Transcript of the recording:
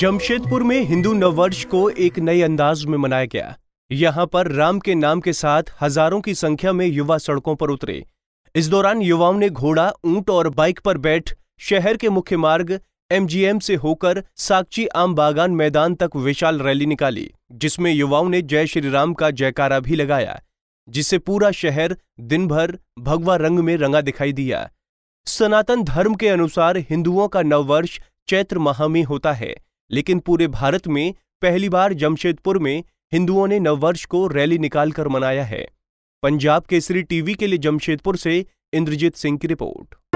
जमशेदपुर में हिंदू नववर्ष को एक नए अंदाज में मनाया गया यहां पर राम के नाम के साथ हजारों की संख्या में युवा सड़कों पर उतरे इस दौरान युवाओं ने घोड़ा ऊंट और बाइक पर बैठ शहर के मुख्य मार्ग एमजीएम से होकर साक्षी आम बागान मैदान तक विशाल रैली निकाली जिसमें युवाओं ने जय श्री राम का जयकारा भी लगाया जिससे पूरा शहर दिन भर भगवा रंग में रंगा दिखाई दिया सनातन धर्म के अनुसार हिंदुओं का नववर्ष चैत्र माह में होता है लेकिन पूरे भारत में पहली बार जमशेदपुर में हिंदुओं ने नववर्ष को रैली निकालकर मनाया है पंजाब केसरी टीवी के लिए जमशेदपुर से इंद्रजीत सिंह की रिपोर्ट